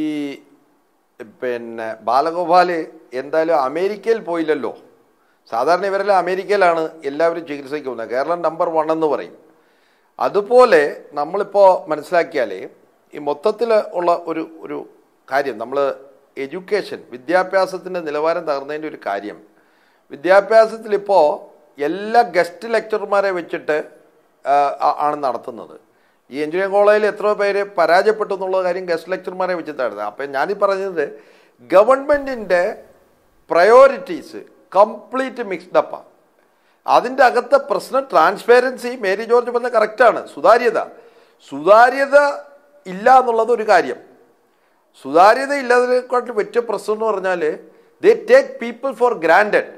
ഈ പിന്നെ ബാലഗോപാൽ എന്തായാലും അമേരിക്കയിൽ പോയില്ലല്ലോ സാധാരണ ഇവരെല്ലാം അമേരിക്കയിലാണ് എല്ലാവരും ചികിത്സയ്ക്ക് പോകുന്നത് കേരളം നമ്പർ വൺ എന്ന് പറയും അതുപോലെ നമ്മളിപ്പോൾ മനസ്സിലാക്കിയാൽ ഈ മൊത്തത്തിൽ ഉള്ള ഒരു ഒരു കാര്യം നമ്മൾ എഡ്യൂക്കേഷൻ വിദ്യാഭ്യാസത്തിൻ്റെ നിലവാരം തകർന്നതിൻ്റെ ഒരു കാര്യം വിദ്യാഭ്യാസത്തിലിപ്പോൾ എല്ലാ ഗസ്റ്റ് ലെക്ചർമാരെ വെച്ചിട്ട് ആണ് നടത്തുന്നത് ഈ എഞ്ചിനീയറിംഗ് കോളേജിൽ എത്രയോ പേര് പരാജയപ്പെട്ടു എന്നുള്ള കാര്യം ഗസ്റ്റ് ലെക്ചർമാരെ വെച്ചിട്ടായിരുന്നു അപ്പം ഞാനീ പറഞ്ഞത് ഗവൺമെൻറ്റിൻ്റെ പ്രയോറിറ്റീസ് കംപ്ലീറ്റ് മിക്സ്ഡ് അതിൻ്റെ അകത്തെ പ്രശ്നം ട്രാൻസ്പേരൻസി മേരി ജോർജ് പറഞ്ഞ കറക്റ്റാണ് സുതാര്യത സുതാര്യത ഇല്ല എന്നുള്ളത് ഒരു കാര്യം സുതാര്യത ഇല്ലാതിനെക്കാട്ടിൽ പറ്റിയ പ്രശ്നം എന്ന് പറഞ്ഞാൽ they take people for granted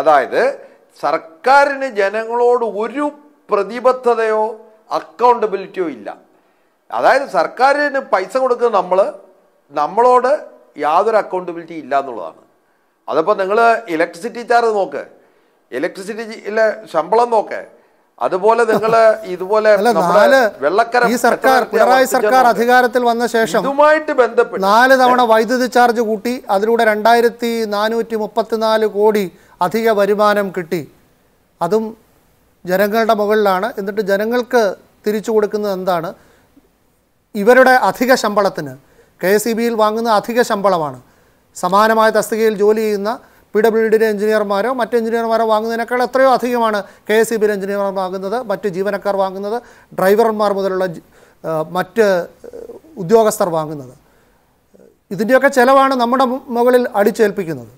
അതായത് സർക്കാരിന് ജനങ്ങളോട് ഒരു പ്രതിബദ്ധതയോ അക്കൗണ്ടബിലിറ്റിയോ ഇല്ല അതായത് സർക്കാരിന് പൈസ കൊടുക്കുന്നത് നമ്മൾ നമ്മളോട് യാതൊരു അക്കൗണ്ടബിലിറ്റി ഇല്ല എന്നുള്ളതാണ് അതിപ്പോൾ നിങ്ങൾ ഇലക്ട്രിസിറ്റി ചാർജ് നോക്ക് ഇലക്ട്രിസിറ്റിയിലെ ശമ്പളം നോക്ക് അതുപോലെ നിങ്ങൾ ഇതുപോലെ വെള്ളക്കര ഈ സർക്കാർ പിണറായി സർക്കാർ അധികാരത്തിൽ വന്ന ശേഷം ഇതുമായിട്ട് ബന്ധപ്പെട്ട് നാല് തവണ വൈദ്യുതി ചാർജ് കൂട്ടി അതിലൂടെ രണ്ടായിരത്തി നാനൂറ്റി മുപ്പത്തിനാല് കോടി അധിക വരുമാനം കിട്ടി അതും ജനങ്ങളുടെ മുകളിലാണ് എന്നിട്ട് ജനങ്ങൾക്ക് തിരിച്ചു കൊടുക്കുന്നത് എന്താണ് ഇവരുടെ അധിക ശമ്പളത്തിന് കെ എസ് ഇ ബിയിൽ വാങ്ങുന്ന അധിക ശമ്പളമാണ് സമാനമായ തസ്തികയിൽ ജോലി ചെയ്യുന്ന പി ഡബ്ല്യു ഡിയിലെ എഞ്ചിനീയർമാരോ മറ്റ് എഞ്ചിനീയർമാരോ വാങ്ങുന്നതിനേക്കാൾ എത്രയോ അധികമാണ് കെ എസ് ഇ ബിയിലെ എഞ്ചിനീയർമാർ വാങ്ങുന്നത് മറ്റ് ജീവനക്കാർ വാങ്ങുന്നത് ഡ്രൈവർമാർ മുതലുള്ള മറ്റ് ഉദ്യോഗസ്ഥർ വാങ്ങുന്നത് ഇതിൻ്റെയൊക്കെ ചിലവാണ് നമ്മുടെ മുകളിൽ അടിച്ചേൽപ്പിക്കുന്നത്